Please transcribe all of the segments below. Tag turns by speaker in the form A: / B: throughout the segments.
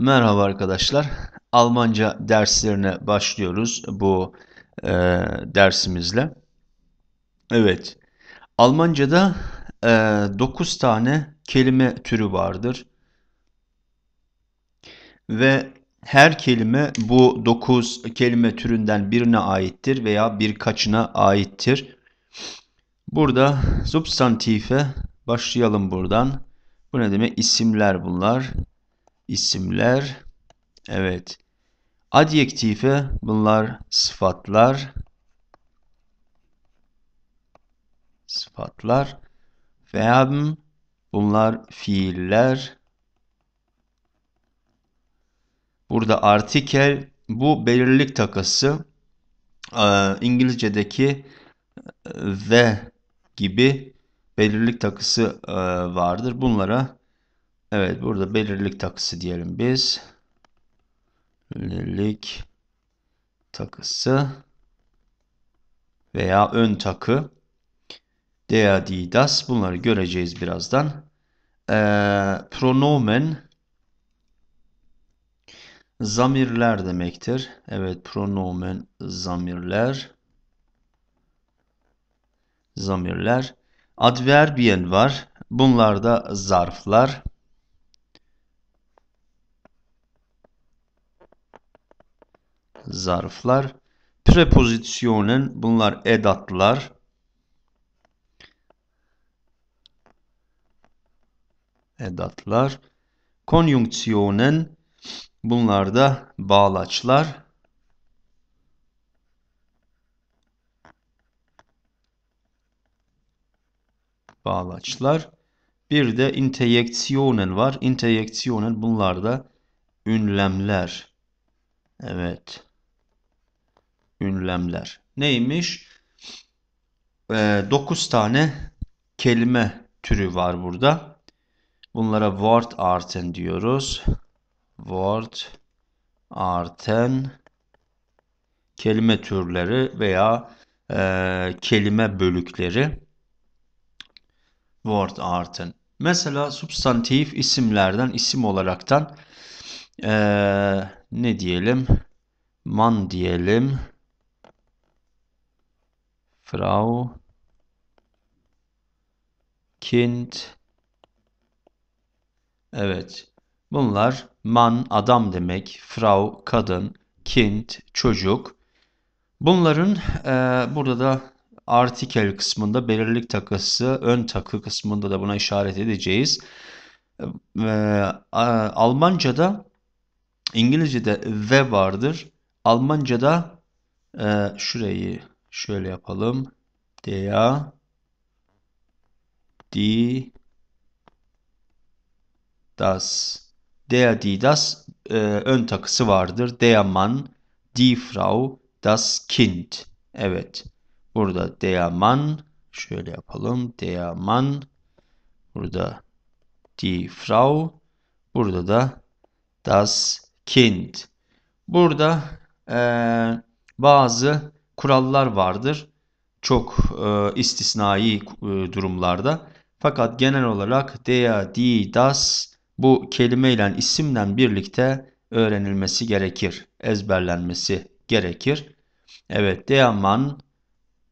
A: Merhaba arkadaşlar. Almanca derslerine başlıyoruz bu e, dersimizle. Evet. Almanca'da e, 9 tane kelime türü vardır. Ve her kelime bu 9 kelime türünden birine aittir veya birkaçına aittir. Burada substantife başlayalım buradan. Bu ne demek? İsimler bunlar isimler. Evet. Adjektife bunlar sıfatlar. Sıfatlar. Verben bunlar fiiller. Burada artikel bu belirlilik takası. İngilizce'deki the gibi belirlilik takısı vardır. Bunlara Evet burada belirlilik takısı diyelim biz. Belirlilik takısı veya ön takı. Dea bunları göreceğiz birazdan. Ee, pronomen zamirler demektir. Evet pronomen zamirler. Zamirler. Adverbiyen var. Bunlar da zarflar. zarflar. Prepozisyonun bunlar edatlar. Edatlar. Konjunksiyonun bunlar da bağlaçlar. Bağlaçlar. Bir de interjeksiyonel var. Interjeksiyonel bunlar da ünlemler. Evet ünlemler. Neymiş? 9 ee, tane kelime türü var burada. Bunlara word arten diyoruz. Word arten kelime türleri veya e, kelime bölükleri word arten. Mesela substantif isimlerden isim olaraktan e, ne diyelim? Man diyelim. Frau, Kind. Evet. Bunlar man adam demek, Frau kadın, Kind çocuk. Bunların e, burada da artikel kısmında belirlik takısı, ön takı kısmında da buna işaret edeceğiz. E, Almanca'da İngilizce'de ve vardır. Almanca'da e, şurayı Şöyle yapalım. Dea di das. Dea di das e, ön takısı vardır. Dea man, die Frau, das Kind. Evet. Burada der Mann şöyle yapalım. Der Mann burada die Frau burada da das Kind. Burada e, bazı kurallar vardır. Çok e, istisnai e, durumlarda. Fakat genel olarak dea, di, das bu kelimeyle isimle birlikte öğrenilmesi gerekir. Ezberlenmesi gerekir. Evet dea man,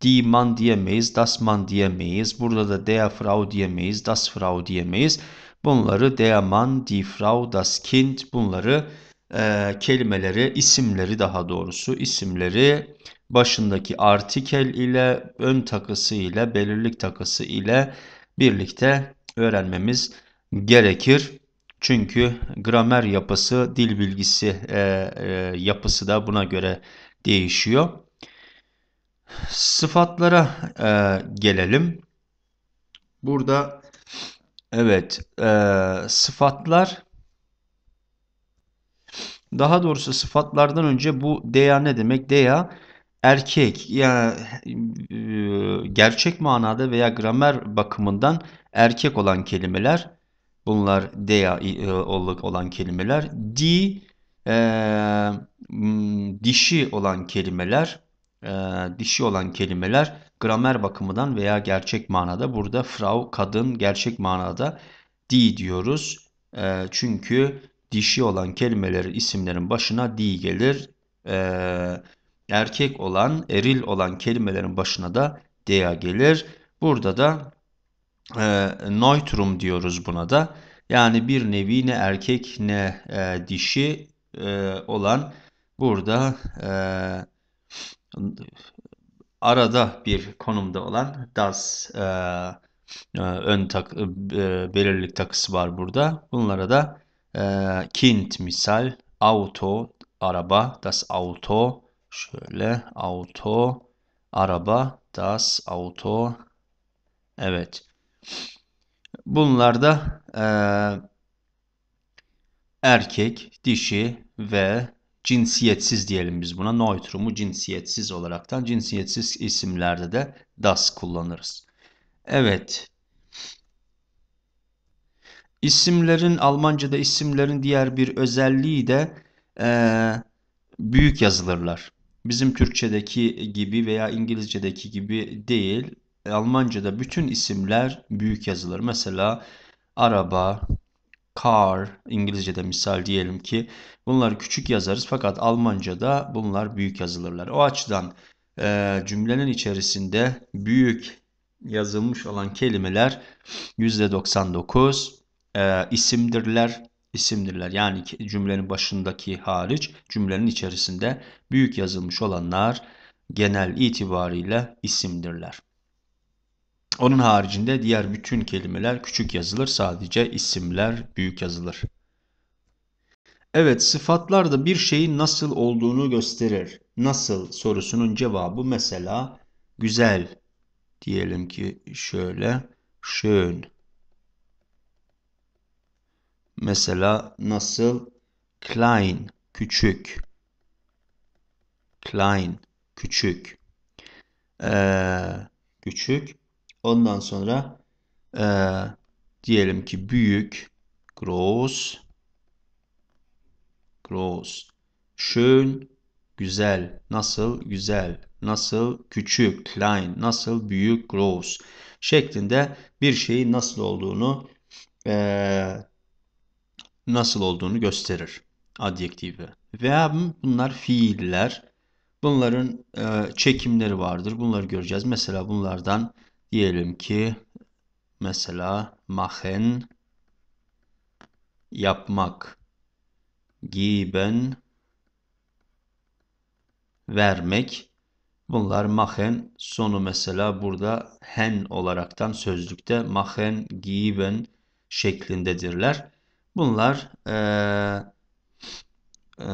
A: "di" man diyemeyiz, das man diyemeyiz. Burada da der Frau diyemeyiz, das Frau diyemeyiz. Bunları der man", die Frau, das Kind bunları e, kelimeleri, isimleri daha doğrusu isimleri başındaki artikel ile ön takısı ile belirlik takısı ile birlikte öğrenmemiz gerekir. Çünkü gramer yapısı, dil bilgisi e, e, yapısı da buna göre değişiyor. Sıfatlara e, gelelim. Burada evet e, sıfatlar daha doğrusu sıfatlardan önce bu deya ne demek? Deya erkek yani, e, gerçek manada veya gramer bakımından erkek olan kelimeler bunlar deya e, olan kelimeler di e, dişi olan kelimeler e, dişi olan kelimeler gramer bakımından veya gerçek manada burada frau kadın gerçek manada di diyoruz e, çünkü dişi olan kelimelerin isimlerin başına di gelir. Ee, erkek olan, eril olan kelimelerin başına da dea gelir. Burada da e, neutrum diyoruz buna da. Yani bir nevi ne erkek ne e, dişi e, olan burada e, arada bir konumda olan das e, e ön tak, e, belirlilik takısı var burada. Bunlara da ee, Kind misal. Auto, araba. Das Auto. Şöyle. Auto, araba. Das Auto. Evet. Bunlarda e, erkek, dişi ve cinsiyetsiz diyelim biz buna. Neutrumu cinsiyetsiz olaraktan cinsiyetsiz isimlerde de das kullanırız. Evet, İsimlerin Almanca'da isimlerin diğer bir özelliği de e, büyük yazılırlar. Bizim Türkçedeki gibi veya İngilizcedeki gibi değil. Almanca'da bütün isimler büyük yazılır. Mesela araba, car, İngilizce'de misal diyelim ki bunlar küçük yazarız fakat Almanca'da bunlar büyük yazılırlar. O açıdan e, cümlenin içerisinde büyük yazılmış olan kelimeler %99 e, isimdirler isimdirler. Yani cümlenin başındaki hariç cümlenin içerisinde büyük yazılmış olanlar genel itibariyle isimdirler. Onun haricinde diğer bütün kelimeler küçük yazılır. Sadece isimler büyük yazılır. Evet sıfatlar da bir şeyin nasıl olduğunu gösterir. Nasıl sorusunun cevabı mesela güzel diyelim ki şöyle schön Mesela nasıl? Klein, küçük. Klein, küçük. Ee, küçük. Ondan sonra e, diyelim ki büyük. Groß. Groß. Schön, güzel. Nasıl? Güzel. Nasıl? Küçük. Klein. Nasıl? Büyük. Groß. Şeklinde bir şeyi nasıl olduğunu e, nasıl olduğunu gösterir adjektifi. Veya bunlar fiiller, bunların e, çekimleri vardır. Bunları göreceğiz. Mesela bunlardan diyelim ki mesela machen yapmak, giben vermek. Bunlar machen sonu mesela burada hen olaraktan sözlükte machen giben şeklindedirler. Bunlar e, e,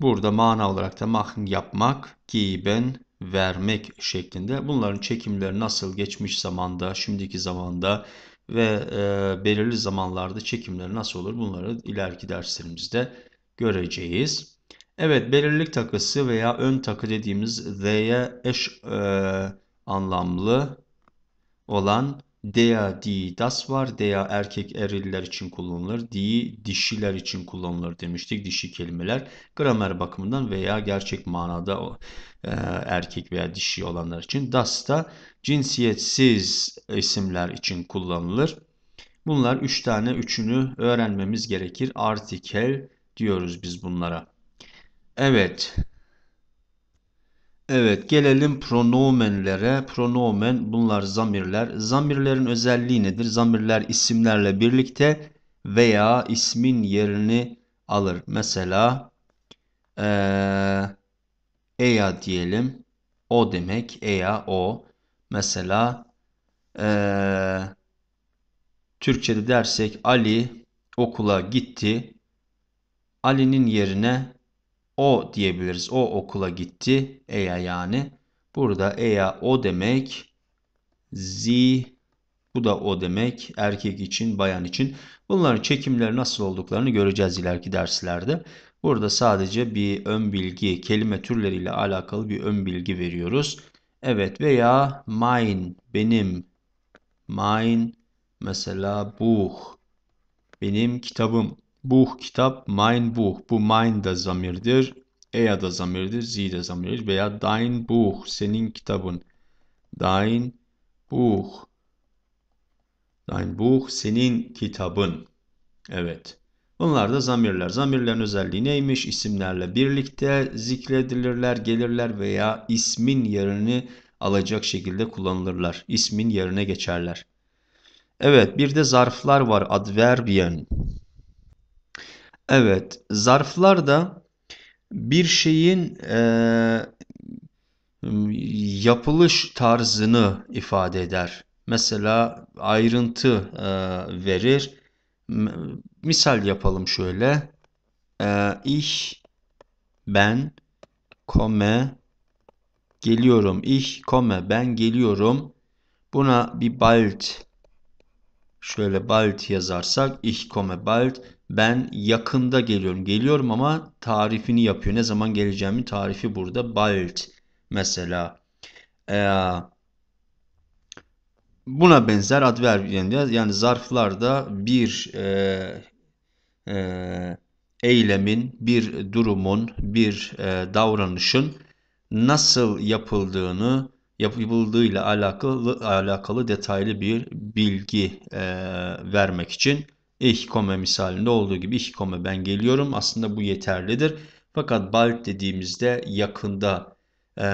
A: burada mana olarak da machen yapmak, geben, vermek şeklinde. Bunların çekimleri nasıl geçmiş zamanda, şimdiki zamanda ve e, belirli zamanlarda çekimleri nasıl olur bunları ileriki derslerimizde göreceğiz. Evet belirlilik takısı veya ön takı dediğimiz th'ye eş e, anlamlı olan Dea di das var. Dea erkek eriller için kullanılır. Di dişiler için kullanılır demiştik. Dişi kelimeler gramer bakımından veya gerçek manada o, e, erkek veya dişi olanlar için. Das da cinsiyetsiz isimler için kullanılır. Bunlar 3 üç tane üçünü öğrenmemiz gerekir. Artikel diyoruz biz bunlara. Evet. Evet gelelim pronomenlere. Pronomen bunlar zamirler. Zamirlerin özelliği nedir? Zamirler isimlerle birlikte veya ismin yerini alır. Mesela eya diyelim. O demek eya o. Mesela ee, Türkçe'de dersek Ali okula gitti. Ali'nin yerine o diyebiliriz. O okula gitti. Eya yani. Burada eya o demek. Z bu da o demek. Erkek için, bayan için. Bunların çekimleri nasıl olduklarını göreceğiz ileriki derslerde. Burada sadece bir ön bilgi, kelime türleriyle alakalı bir ön bilgi veriyoruz. Evet veya mine, benim, mine, mesela bu, benim kitabım Buh kitap, mein Buch. Bu mein de zamirdir. Ea da zamirdir, zi de zamirdir. Veya dein Buch, senin kitabın. Dein Buch. Dein Buch, senin kitabın. Evet. Bunlar da zamirler. Zamirlerin özelliği neymiş? İsimlerle birlikte zikredilirler, gelirler veya ismin yerini alacak şekilde kullanılırlar. İsmin yerine geçerler. Evet bir de zarflar var. Adverbiyen. Evet, zarflar da bir şeyin e, yapılış tarzını ifade eder. Mesela ayrıntı e, verir. Misal yapalım şöyle. E, ich, ben, komme, geliyorum. Ich, komme, ben geliyorum. Buna bir bald şöyle bald yazarsak ich komme bald ben yakında geliyorum. Geliyorum ama tarifini yapıyor. Ne zaman geleceğimi tarifi burada bald mesela. Ee, buna benzer adverb yani, yani zarflarda bir e, e, eylemin, bir durumun, bir e, davranışın nasıl yapıldığını yapıldığıyla alakalı alakalı detaylı bir bilgi e, vermek için ihkome misalinde olduğu gibi ihkome ben geliyorum. Aslında bu yeterlidir. Fakat balt dediğimizde yakında e,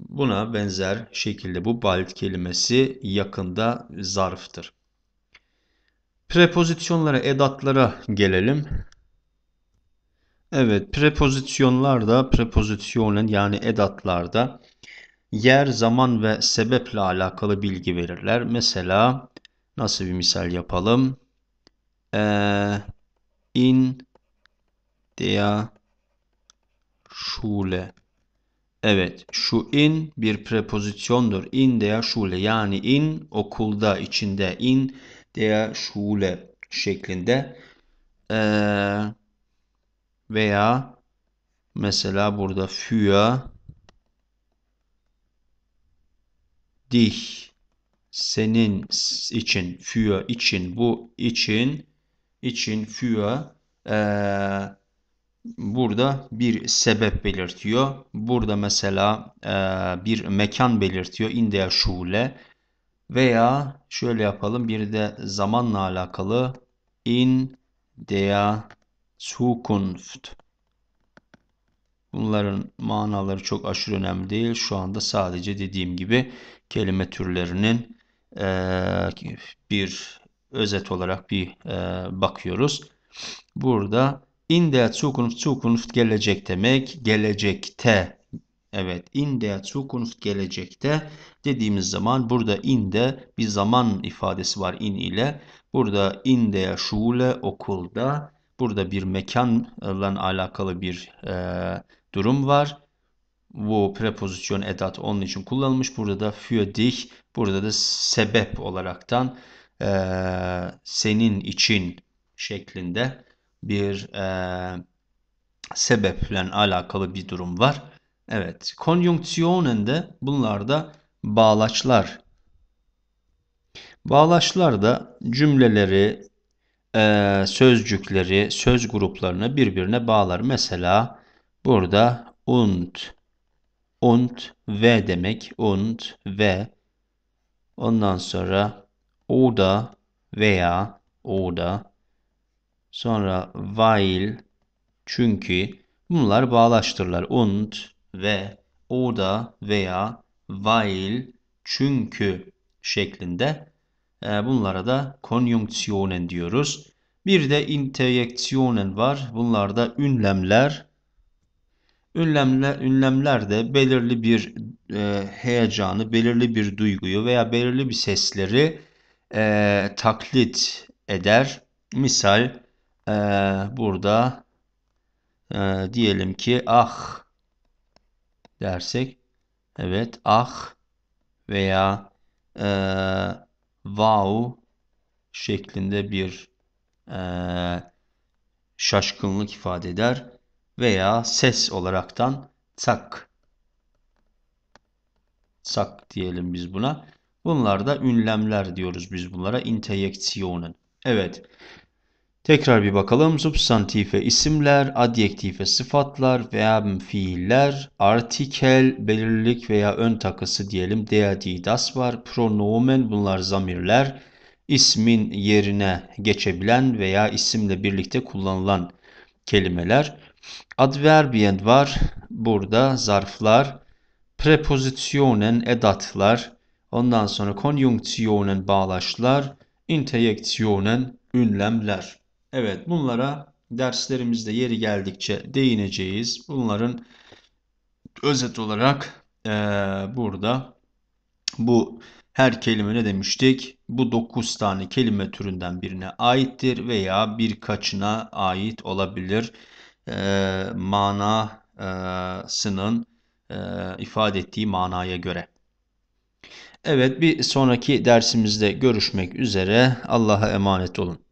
A: buna benzer şekilde bu balt kelimesi yakında zarftır. Prepozisyonlara, edatlara gelelim. Evet, prepozisyonlar da prepozisyonun yani edatlarda yer, zaman ve sebeple alakalı bilgi verirler. Mesela nasıl bir misal yapalım? Ee, in der Schule. Evet, şu in bir prepozisyondur. In der Schule yani in okulda içinde in der Schule şeklinde ee, veya mesela burada für dich senin için für için bu için için für ee, burada bir sebep belirtiyor. Burada mesela e, bir mekan belirtiyor. in der Schule. veya şöyle yapalım bir de zamanla alakalı in der Zukunft Bunların manaları çok aşırı önemli değil. Şu anda sadece dediğim gibi kelime türlerinin bir özet olarak bir bakıyoruz. Burada in der Zukunft, Zukunft gelecek demek. Gelecekte Evet in der Zukunft gelecekte dediğimiz zaman burada in de bir zaman ifadesi var in ile. Burada in der Schule okulda burada bir mekanla alakalı bir e, durum var. Bu prepozisyon edat onun için kullanılmış. Burada da für dich, burada da sebep olaraktan e, senin için şeklinde bir e, sebeple alakalı bir durum var. Evet, konjonksiyonende bunlar da bağlaçlar. Bağlaçlar da cümleleri, e, sözcükleri, söz gruplarını birbirine bağlar. Mesela Burada und, und ve demek. Und ve. Ondan sonra oda veya oda. Sonra weil çünkü bunlar bağlaştırlar. Und ve oda veya weil çünkü şeklinde. Ee, bunlara da konjunksiyonen diyoruz. Bir de interjeksiyonen var. Bunlar da ünlemler Ünlemler, ünlemler de belirli bir e, heyecanı, belirli bir duyguyu veya belirli bir sesleri e, taklit eder. Misal e, burada e, diyelim ki ah dersek evet ah veya e, wow şeklinde bir e, şaşkınlık ifade eder veya ses olaraktan tak, tak diyelim biz buna. Bunlar da ünlemler diyoruz biz bunlara. Interjektionen. Evet. Tekrar bir bakalım. Substantife isimler, adjektife sıfatlar, verben fiiller, artikel, belirlilik veya ön takısı diyelim. Der, das var. Pronomen bunlar zamirler. İsmin yerine geçebilen veya isimle birlikte kullanılan kelimeler. Adverbiyent var. Burada zarflar, prepozisyonen edatlar, ondan sonra konjunksiyonel bağlaçlar, interjektiyonen ünlemler. Evet bunlara derslerimizde yeri geldikçe değineceğiz. Bunların özet olarak e, burada bu her kelime ne demiştik? Bu 9 tane kelime türünden birine aittir veya birkaçına ait olabilir e, manasının e, ifade ettiği manaya göre. Evet bir sonraki dersimizde görüşmek üzere. Allah'a emanet olun.